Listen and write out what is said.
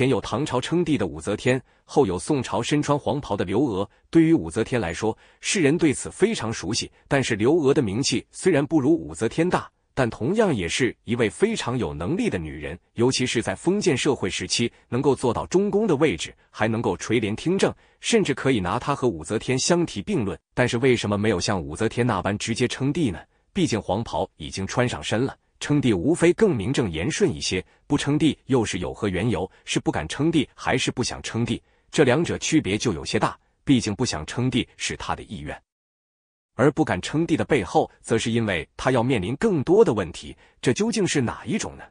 前有唐朝称帝的武则天，后有宋朝身穿黄袍的刘娥。对于武则天来说，世人对此非常熟悉。但是刘娥的名气虽然不如武则天大，但同样也是一位非常有能力的女人。尤其是在封建社会时期，能够做到中宫的位置，还能够垂帘听政，甚至可以拿她和武则天相提并论。但是为什么没有像武则天那般直接称帝呢？毕竟黄袍已经穿上身了。称帝无非更名正言顺一些，不称帝又是有何缘由？是不敢称帝，还是不想称帝？这两者区别就有些大。毕竟不想称帝是他的意愿，而不敢称帝的背后，则是因为他要面临更多的问题。这究竟是哪一种呢？